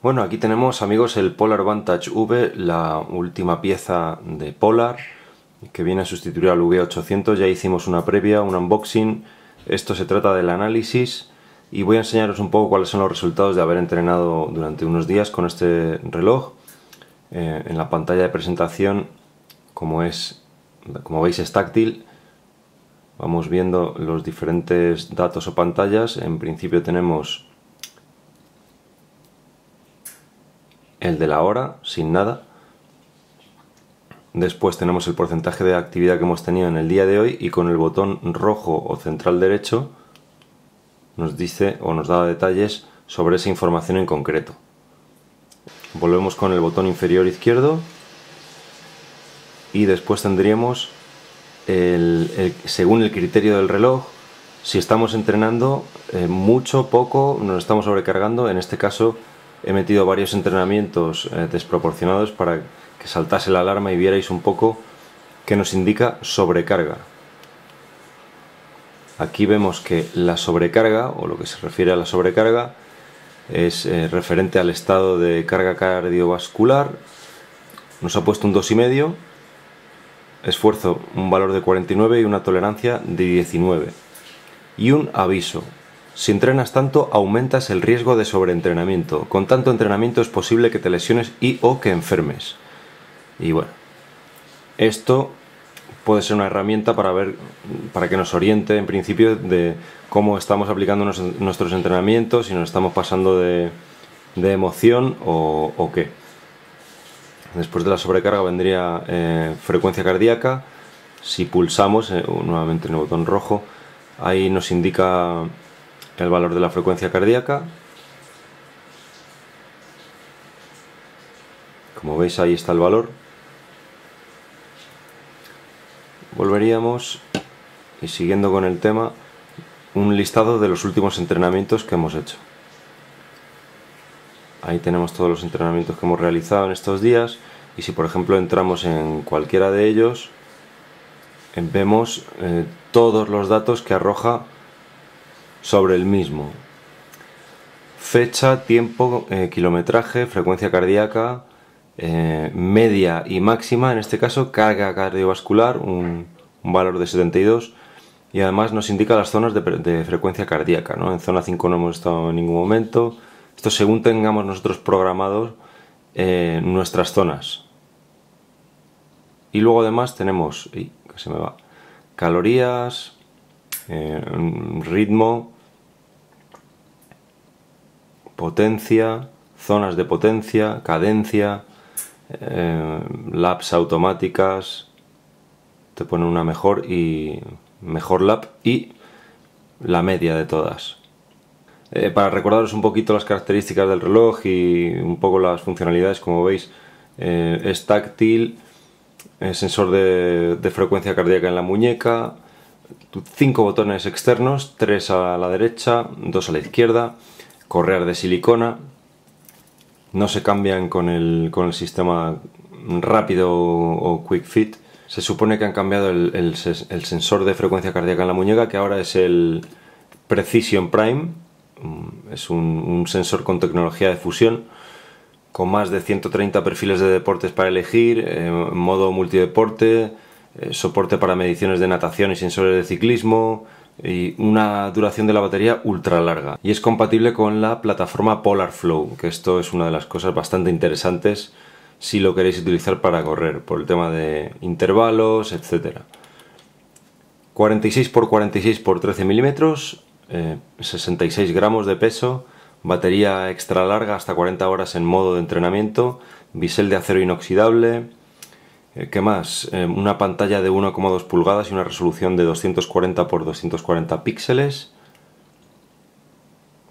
Bueno, aquí tenemos amigos el Polar Vantage V, la última pieza de Polar, que viene a sustituir al V800, ya hicimos una previa, un unboxing, esto se trata del análisis y voy a enseñaros un poco cuáles son los resultados de haber entrenado durante unos días con este reloj. Eh, en la pantalla de presentación, como, es, como veis es táctil, vamos viendo los diferentes datos o pantallas, en principio tenemos el de la hora, sin nada. Después tenemos el porcentaje de actividad que hemos tenido en el día de hoy y con el botón rojo o central derecho nos dice o nos da detalles sobre esa información en concreto. Volvemos con el botón inferior izquierdo y después tendríamos según el criterio del reloj, si estamos entrenando eh, mucho, poco, nos estamos sobrecargando, en este caso he metido varios entrenamientos eh, desproporcionados para que saltase la alarma y vierais un poco que nos indica sobrecarga. Aquí vemos que la sobrecarga, o lo que se refiere a la sobrecarga, es eh, referente al estado de carga cardiovascular. Nos ha puesto un 2,5, esfuerzo un valor de 49 y una tolerancia de 19. Y un aviso, si entrenas tanto, aumentas el riesgo de sobreentrenamiento. Con tanto entrenamiento es posible que te lesiones y o que enfermes. Y bueno, esto puede ser una herramienta para ver, para que nos oriente en principio de cómo estamos aplicando nuestros entrenamientos, si nos estamos pasando de, emoción o, qué. Después de la sobrecarga vendría eh, frecuencia cardíaca. Si pulsamos, eh, nuevamente en el botón rojo, ahí nos indica el valor de la frecuencia cardíaca. Como veis ahí está el valor. Volveríamos y siguiendo con el tema, un listado de los últimos entrenamientos que hemos hecho. Ahí tenemos todos los entrenamientos que hemos realizado en estos días y si por ejemplo entramos en cualquiera de ellos, vemos eh, todos los datos que arroja sobre el mismo. Fecha, tiempo, eh, kilometraje, frecuencia cardíaca, eh, media y máxima, en este caso carga cardiovascular, un, valor de 72, y además nos indica las zonas de, frecuencia cardíaca. ¿no? En zona 5 no hemos estado en ningún momento. Esto según tengamos nosotros programados en eh, nuestras zonas. Y luego además tenemos... se me va! Calorías, ritmo, potencia, zonas de potencia, cadencia, eh, laps automáticas, te pone una mejor y mejor lap y la media de todas. Eh, para recordaros un poquito las características del reloj y un poco las funcionalidades, como veis, eh, es táctil, sensor de frecuencia cardíaca en la muñeca, cinco botones externos, tres a la derecha, dos a la izquierda, correas de silicona, no se cambian con el, sistema rápido o quick fit. Se supone que han cambiado el, sensor de frecuencia cardíaca en la muñeca, que ahora es el Precision Prime, mm, es un, sensor con tecnología de fusión, con más de 130 perfiles de deportes para elegir, eh, modo multideporte, eh, soporte para mediciones de natación y sensores de ciclismo y una duración de la batería ultra larga. Y es compatible con la plataforma Polar Flow, que esto es una de las cosas bastante interesantes si lo queréis utilizar para correr, por el tema de intervalos, etc. 46 x 46 x 13 milímetros, 66 eh, gramos de peso, batería extra larga hasta 40 horas en modo de entrenamiento, bisel de acero inoxidable, eh, ¿Qué más? Em, una pantalla de 1,2 pulgadas y una resolución de 240 x 240 píxeles.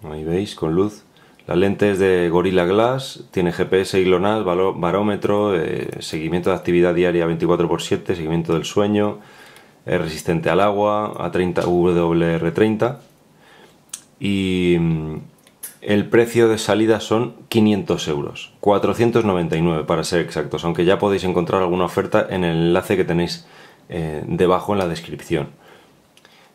Ahí veis, con luz. La lente es de Gorilla Glass, tiene GPS y GLONASS, barómetro, eh, seguimiento de actividad diaria 24x7, seguimiento del sueño, es resistente al agua, a 30 WR30 y mm, el precio de salida son 500 euros, 499 para ser exactos, aunque ya podéis encontrar alguna oferta en el enlace que tenéis eh, debajo en la descripción.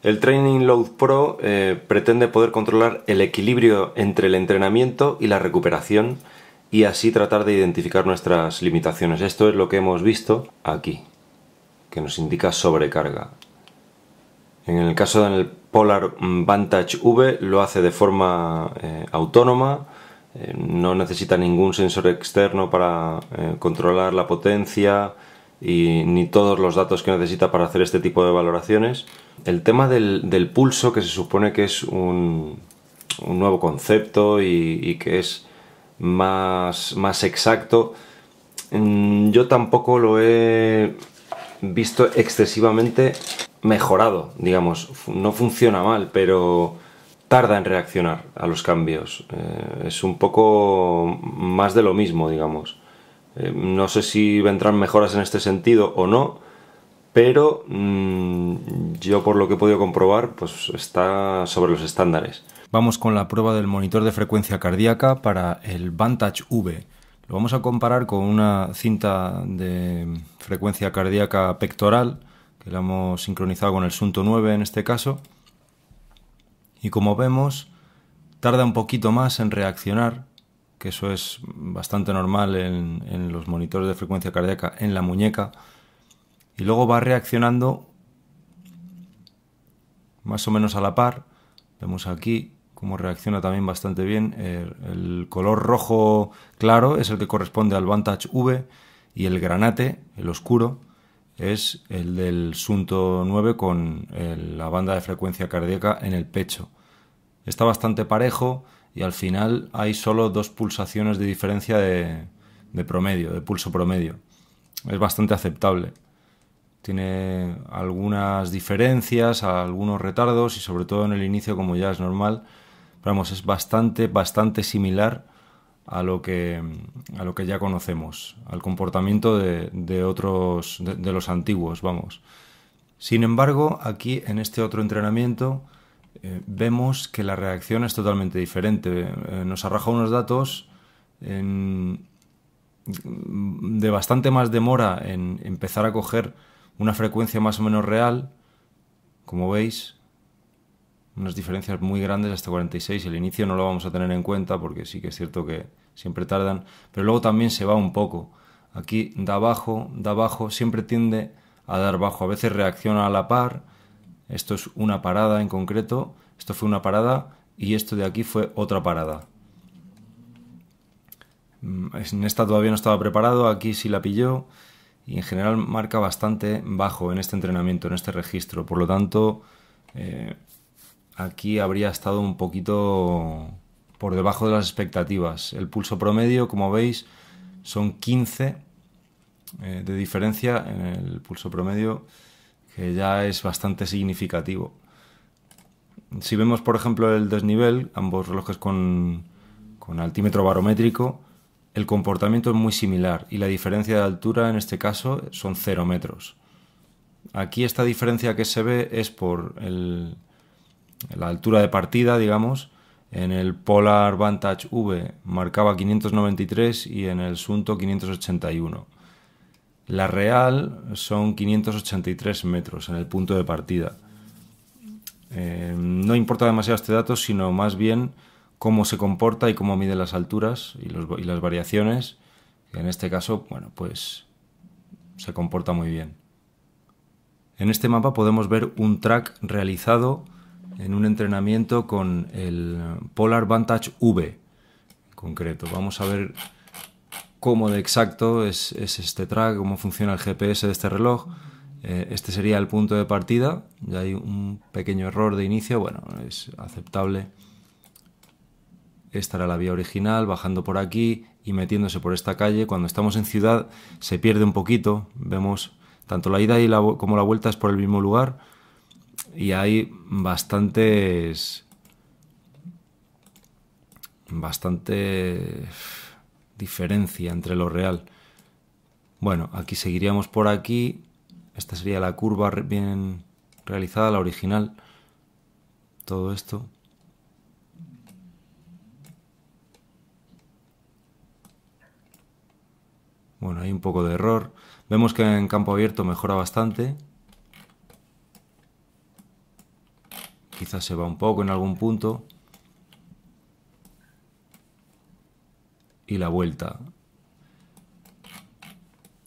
El Training Load Pro eh, pretende poder controlar el equilibrio entre el entrenamiento y la recuperación y así tratar de identificar nuestras limitaciones. Esto es lo que hemos visto aquí, que nos indica sobrecarga. En el caso del Polar Vantage V lo hace de forma eh, autónoma, eh, no necesita ningún sensor externo para eh, controlar la potencia y ni todos los datos que necesita para hacer este tipo de valoraciones. El tema del, pulso, que se supone que es un, nuevo concepto y, que es más, más exacto, mm, yo tampoco lo he visto excesivamente mejorado, digamos. No funciona mal, pero tarda en reaccionar a los cambios. Eh, es un poco más de lo mismo, digamos. Eh, no sé si vendrán mejoras en este sentido o no, pero mm, yo por lo que he podido comprobar, pues está sobre los estándares. Vamos con la prueba del monitor de frecuencia cardíaca para el Vantage V. Lo vamos a comparar con una cinta de frecuencia cardíaca pectoral que la hemos sincronizado con el Sunto 9 en este caso. Y como vemos, tarda un poquito más en reaccionar, que eso es bastante normal en, en los monitores de frecuencia cardíaca, en la muñeca. Y luego va reaccionando más o menos a la par. Vemos aquí cómo reacciona también bastante bien. El color rojo claro es el que corresponde al Vantage V y el granate, el oscuro, es el del Sunto 9 con eh, la banda de frecuencia cardíaca en el pecho. Está bastante parejo y al final hay solo dos pulsaciones de diferencia de, promedio, de pulso promedio. Es bastante aceptable. Tiene algunas diferencias, algunos retardos y sobre todo en el inicio como ya es normal. Pero es bastante, bastante similar a lo que, a lo que ya conocemos, al comportamiento de, de otros, de, los antiguos, vamos. Sin embargo, aquí en este otro entrenamiento eh, vemos que la reacción es totalmente diferente. Eh, nos arroja unos datos de bastante más demora en empezar a coger una frecuencia más o menos real, como veis, unas diferencias muy grandes hasta 46. El inicio no lo vamos a tener en cuenta porque sí que es cierto que siempre tardan, pero luego también se va un poco. Aquí da abajo da abajo siempre tiende a dar bajo. A veces reacciona a la par. Esto es una parada en concreto, esto fue una parada y esto de aquí fue otra parada. Mm, en esta todavía no estaba preparado, aquí sí la pilló y en general marca bastante bajo en este entrenamiento, en este registro. Por lo tanto, eh, aquí habría estado un poquito por debajo de las expectativas. El pulso promedio, como veis, son 15 eh, de diferencia en el pulso promedio, que ya es bastante significativo. Si vemos, por ejemplo, el desnivel, ambos relojes con, con altímetro barométrico, el comportamiento es muy similar y la diferencia de altura en este caso son 0 metros. Aquí esta diferencia que se ve es por el, la altura de partida, digamos, en el Polar Vantage V marcaba 593 y en el Sunto 581. La real son 583 metros en el punto de partida. Eh, no importa demasiado este dato, sino más bien cómo se comporta y cómo mide las alturas y, las variaciones. en este caso, bueno, pues se comporta muy bien. En este mapa podemos ver un track realizado en un entrenamiento con el Polar Vantage V en concreto. Vamos a ver cómo de exacto es, este track, cómo funciona el GPS de este reloj. Eh, este sería el punto de partida. Ya hay un pequeño error de inicio, bueno, es aceptable. Esta era la vía original, bajando por aquí y metiéndose por esta calle. Cuando estamos en ciudad se pierde un poquito, vemos tanto la ida y la, como la vuelta es por el mismo lugar y hay bastantes bastante diferencia entre lo real. Bueno, aquí seguiríamos por aquí. Esta sería la curva bien realizada, la original. Todo esto. Bueno, hay un poco de error. Vemos que en campo abierto mejora bastante. quizás se va un poco en algún punto. Y la vuelta.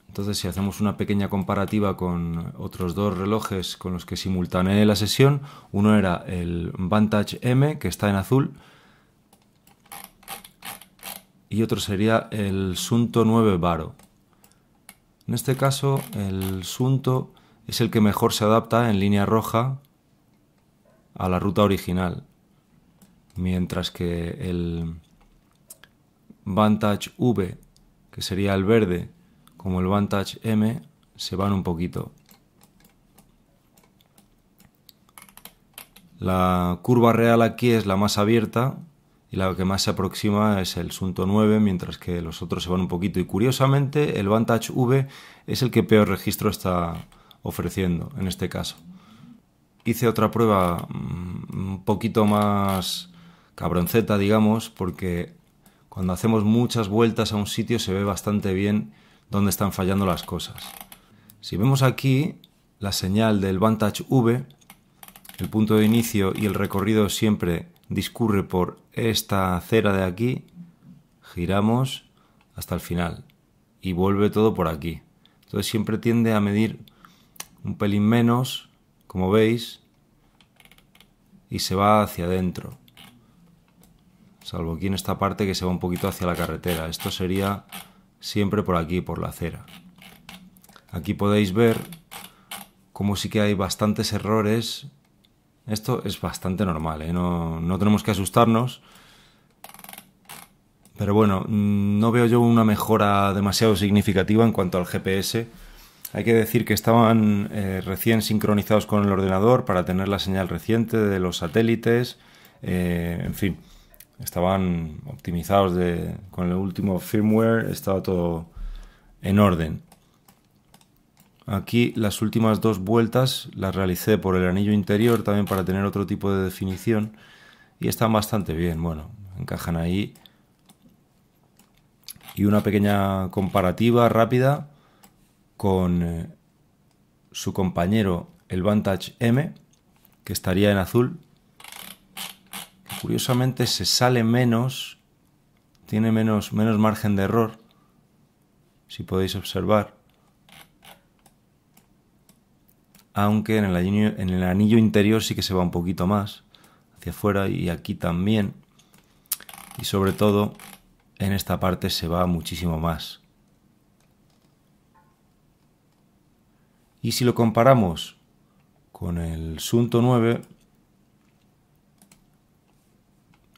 Entonces, si hacemos una pequeña comparativa con otros dos relojes con los que simultaneé la sesión, uno era el Vantage M, que está en azul, y otro sería el Sunto 9 Varo. En este caso, el Sunto es el que mejor se adapta en línea roja a la ruta original, mientras que el Vantage V, que sería el verde, como el Vantage M, se van un poquito. La curva real aquí es la más abierta y la que más se aproxima es el Sunto 9, mientras que los otros se van un poquito. Y curiosamente, el Vantage V es el que peor registro está ofreciendo en este caso hice otra prueba mm, un poquito más cabronceta, digamos, porque cuando hacemos muchas vueltas a un sitio se ve bastante bien dónde están fallando las cosas. Si vemos aquí la señal del Vantage V, el punto de inicio y el recorrido siempre discurre por esta acera de aquí, giramos hasta el final y vuelve todo por aquí. Entonces siempre tiende a medir un pelín menos como veis, y se va hacia adentro. Salvo aquí en esta parte que se va un poquito hacia la carretera. Esto sería siempre por aquí, por la acera. Aquí podéis ver como sí que hay bastantes errores. Esto es bastante normal, ¿eh? no, no tenemos que asustarnos. Pero bueno, mm, no veo yo una mejora demasiado significativa en cuanto al GPS hay que decir que estaban eh, recién sincronizados con el ordenador para tener la señal reciente de los satélites, eh, en fin, estaban optimizados con el último firmware, estaba todo en orden. Aquí las últimas dos vueltas las realicé por el anillo interior también para tener otro tipo de definición y están bastante bien, bueno, encajan ahí. Y una pequeña comparativa rápida con eh, su compañero el Vantage M, que estaría en azul. curiosamente se sale menos, tiene menos, menos margen de error, si podéis observar. Aunque en el, en el anillo interior sí que se va un poquito más hacia afuera y aquí también. Y sobre todo en esta parte se va muchísimo más. Y si lo comparamos con el Sunto 9,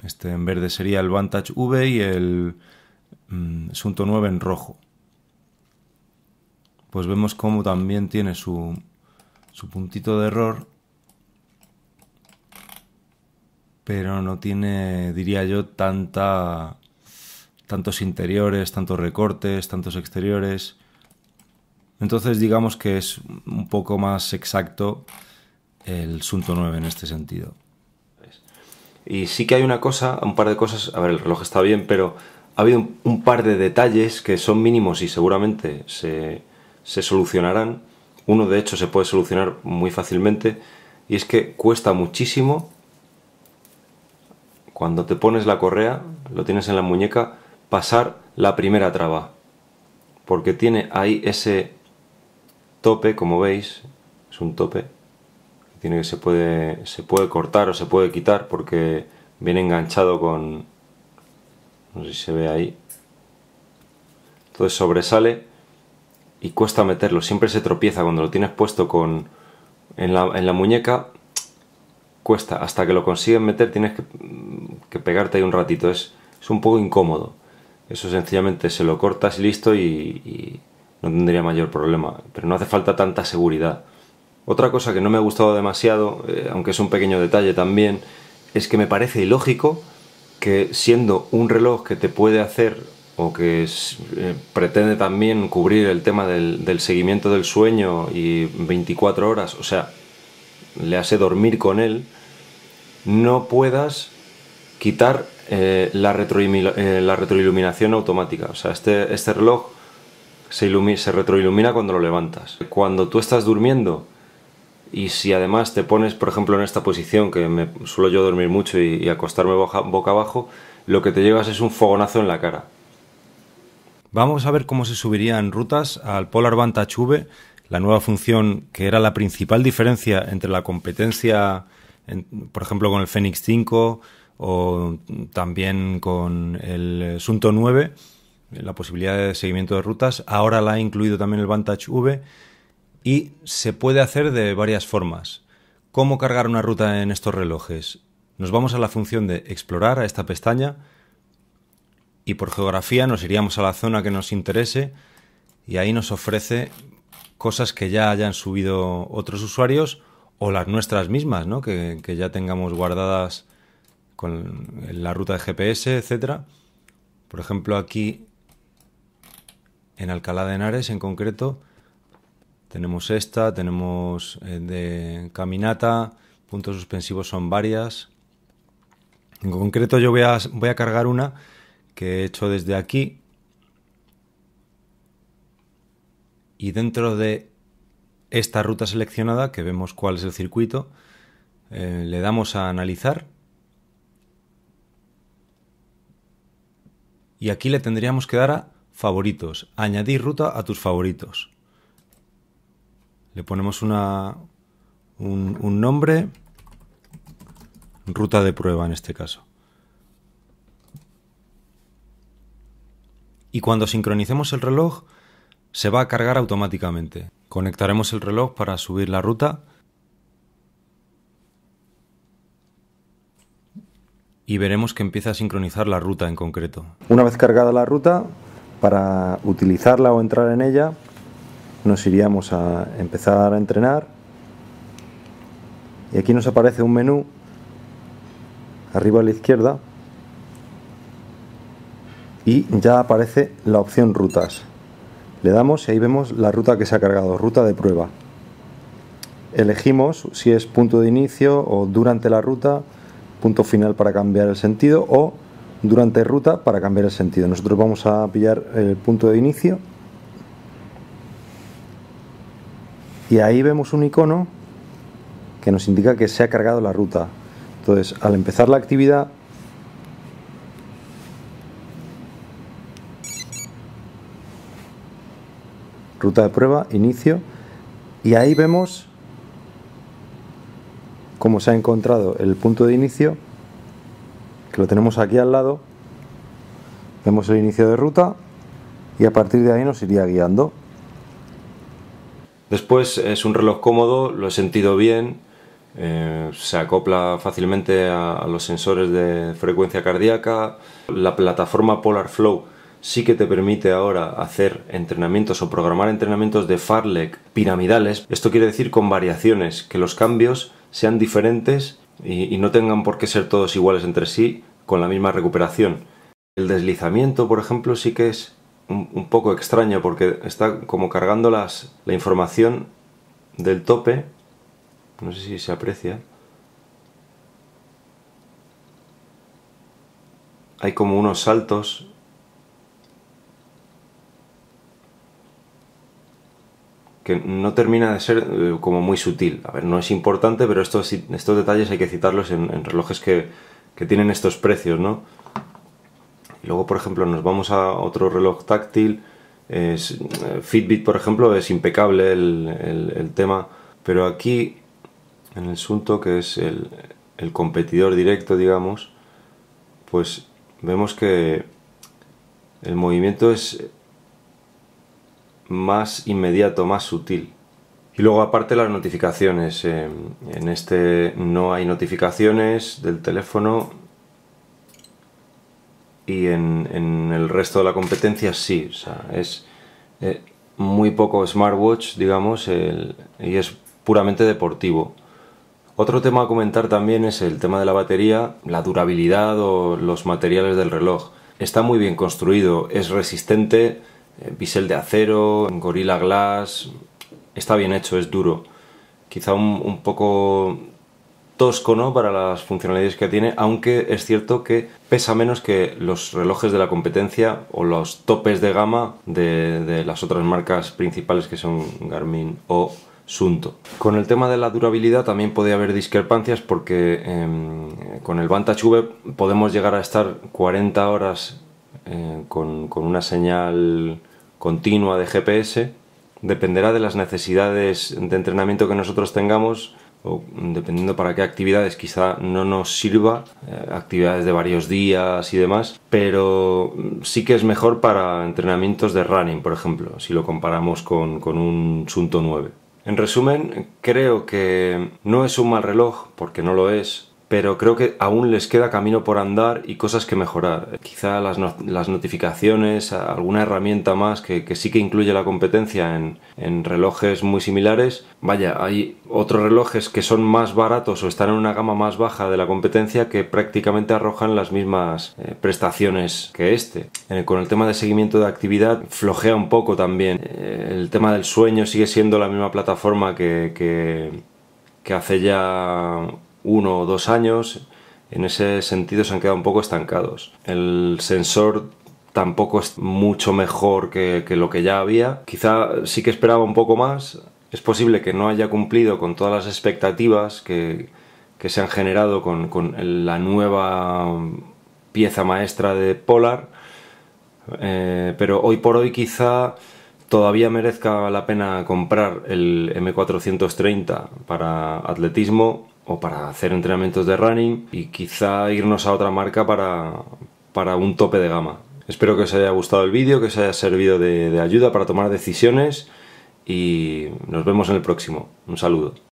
este en verde sería el Vantage V y el mm, Sunto 9 en rojo. Pues vemos cómo también tiene su, su puntito de error, pero no tiene, diría yo, tanta tantos interiores, tantos recortes, tantos exteriores. Entonces digamos que es un poco más exacto el Sunto 9 en este sentido. Y sí que hay una cosa, un par de cosas, a ver, el reloj está bien, pero ha habido un, par de detalles que son mínimos y seguramente se, se solucionarán. Uno de hecho se puede solucionar muy fácilmente y es que cuesta muchísimo cuando te pones la correa, lo tienes en la muñeca, pasar la primera traba. Porque tiene ahí ese tope, como veis, es un tope que tiene que se puede se puede cortar o se puede quitar porque viene enganchado con no sé si se ve ahí. Entonces sobresale y cuesta meterlo, siempre se tropieza cuando lo tienes puesto con en la, muñeca cuesta, hasta que lo consigues meter tienes que, pegarte ahí un ratito, es, es un poco incómodo. Eso sencillamente se lo cortas y listo y no tendría mayor problema, pero no hace falta tanta seguridad. Otra cosa que no me ha gustado demasiado, eh, aunque es un pequeño detalle también, es que me parece ilógico que siendo un reloj que te puede hacer o que eh, pretende también cubrir el tema del, seguimiento del sueño y 24 horas, o sea, le hace dormir con él, no puedas quitar eh, la, la, retroiluminación automática. O sea, este, este reloj se, se retroilumina cuando lo levantas. Cuando tú estás durmiendo y si además te pones, por ejemplo, en esta posición, que me suelo yo dormir mucho y, acostarme boca, abajo, lo que te llevas es un fogonazo en la cara. Vamos a ver cómo se subirían rutas al Polar Vantage V, la nueva función que era la principal diferencia entre la competencia, por ejemplo, con el Fenix 5 o también con el Sunto 9 la posibilidad de seguimiento de rutas. Ahora la ha incluido también el Vantage V y se puede hacer de varias formas. ¿Cómo cargar una ruta en estos relojes? Nos vamos a la función de explorar, a esta pestaña, y por geografía nos iríamos a la zona que nos interese y ahí nos ofrece cosas que ya hayan subido otros usuarios o las nuestras mismas, ¿no? que, ya tengamos guardadas con la ruta de GPS, etcétera. Por ejemplo, aquí en Alcalá de Henares en concreto. Tenemos esta, tenemos eh, de caminata, puntos suspensivos son varias. En concreto yo voy a, voy a cargar una que he hecho desde aquí. Y dentro de esta ruta seleccionada, que vemos cuál es el circuito, eh, le damos a analizar. Y aquí le tendríamos que dar a favoritos. Añadir ruta a tus favoritos. Le ponemos una, un, un nombre, ruta de prueba en este caso. Y cuando sincronicemos el reloj, se va a cargar automáticamente. Conectaremos el reloj para subir la ruta. y veremos que empieza a sincronizar la ruta en concreto. Una vez cargada la ruta, para utilizarla o entrar en ella, nos iríamos a empezar a entrenar. Y aquí nos aparece un menú arriba a la izquierda y ya aparece la opción rutas. Le damos y ahí vemos la ruta que se ha cargado, ruta de prueba. Elegimos si es punto de inicio o durante la ruta, punto final para cambiar el sentido o durante ruta para cambiar el sentido. Nosotros vamos a pillar el punto de inicio y ahí vemos un icono que nos indica que se ha cargado la ruta. Entonces, al empezar la actividad, ruta de prueba, inicio, y ahí vemos cómo se ha encontrado el punto de inicio lo tenemos aquí al lado, vemos el inicio de ruta y a partir de ahí nos iría guiando. Después es un reloj cómodo, lo he sentido bien, eh, se acopla fácilmente a, los sensores de frecuencia cardíaca. La plataforma Polar Flow sí que te permite ahora hacer entrenamientos o programar entrenamientos de Farlek piramidales. Esto quiere decir con variaciones, que los cambios sean diferentes y, y no tengan por qué ser todos iguales entre sí, con la misma recuperación. El deslizamiento, por ejemplo, sí que es un, poco extraño porque está como cargando las, la información del tope. No sé si se aprecia. Hay como unos saltos que no termina de ser eh, como muy sutil. A ver, no es importante, pero estos, estos detalles hay que citarlos en relojes que, que tienen estos precios, ¿no? Luego, por ejemplo, nos vamos a otro reloj táctil. Es, eh, Fitbit, por ejemplo, es impecable el, el, tema. Pero aquí, en el Sunto, que es el competidor directo, digamos, pues vemos que el movimiento es más inmediato, más sutil. Y luego aparte las notificaciones. Eh, en este no hay notificaciones del teléfono y en, el resto de la competencia sí. es eh, muy poco smartwatch, digamos, y es puramente deportivo. Otro tema a comentar también es el tema de la batería, la durabilidad o los materiales del reloj. Está muy bien construido, es resistente, eh, bisel de acero, gorilla glass, está bien hecho, es duro. Quizá un, poco tosco ¿no? para las funcionalidades que tiene, aunque es cierto que pesa menos que los relojes de la competencia o los topes de gama de, las otras marcas principales que son Garmin o Sunto. Con el tema de la durabilidad también puede haber discrepancias porque em, con el Vantage V podemos llegar a estar 40 horas eh, con una señal continua de GPS dependerá de las necesidades de entrenamiento que nosotros tengamos o dependiendo para qué actividades quizá no nos sirva, eh, actividades de varios días y demás, pero sí que es mejor para entrenamientos de running, por ejemplo, si lo comparamos con, con un Sunto 9. En resumen, creo que no es un mal reloj, porque no lo es, pero creo que aún les queda camino por andar y cosas que mejorar. Quizá las, notificaciones, alguna herramienta más que, sí que incluye la competencia en, relojes muy similares. Vaya, hay otros relojes que son más baratos o están en una gama más baja de la competencia que prácticamente arrojan las mismas eh, prestaciones que este. Eh, con el tema de seguimiento de actividad flojea un poco también. Eh, el tema del sueño sigue siendo la misma plataforma que hace ya uno o dos años, en ese sentido se han quedado un poco estancados. El sensor tampoco es mucho mejor que, lo que ya había. Quizá sí que esperaba un poco más. Es posible que no haya cumplido con todas las expectativas que, se han generado con, la nueva pieza maestra de Polar. Eh, pero hoy por hoy quizá todavía merezca la pena comprar el M430 para atletismo o para hacer entrenamientos de running y quizá irnos a otra marca para, un tope de gama. Espero que os haya gustado el vídeo, que os haya servido de, de ayuda para tomar decisiones y nos vemos en el próximo. Un saludo.